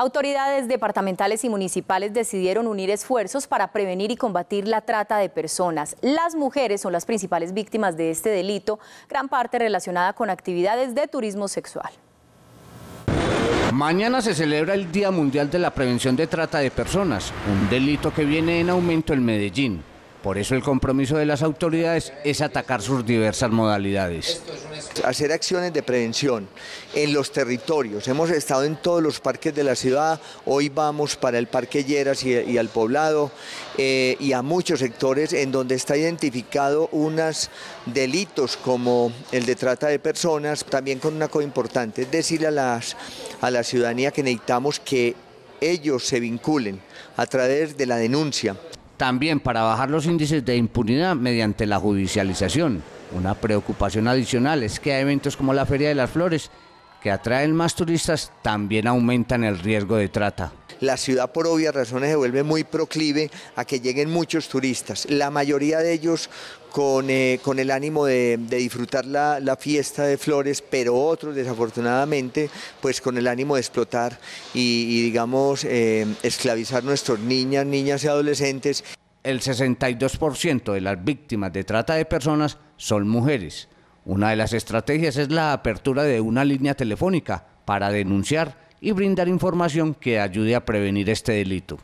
Autoridades departamentales y municipales decidieron unir esfuerzos para prevenir y combatir la trata de personas. Las mujeres son las principales víctimas de este delito, gran parte relacionada con actividades de turismo sexual. Mañana se celebra el Día Mundial de la Prevención de Trata de Personas, un delito que viene en aumento en Medellín. Por eso el compromiso de las autoridades es atacar sus diversas modalidades. Hacer acciones de prevención en los territorios. Hemos estado en todos los parques de la ciudad, hoy vamos para el Parque Lleras y, al poblado eh, y a muchos sectores en donde está identificado unos delitos como el de trata de personas, también con una cosa importante, es decir a, a la ciudadanía que necesitamos que ellos se vinculen a través de la denuncia también para bajar los índices de impunidad mediante la judicialización. Una preocupación adicional es que a eventos como la Feria de las Flores, que atraen más turistas, también aumentan el riesgo de trata la ciudad por obvias razones se vuelve muy proclive a que lleguen muchos turistas, la mayoría de ellos con, eh, el ánimo de, disfrutar la, fiesta de flores, pero otros desafortunadamente pues con el ánimo de explotar y, digamos eh, esclavizar nuestros niñas, niñas y adolescentes el 62% de las víctimas de trata de personas son mujeres. Una de las estrategias es la apertura de una línea telefónica para denunciar y brindar información que ayude a prevenir este delito.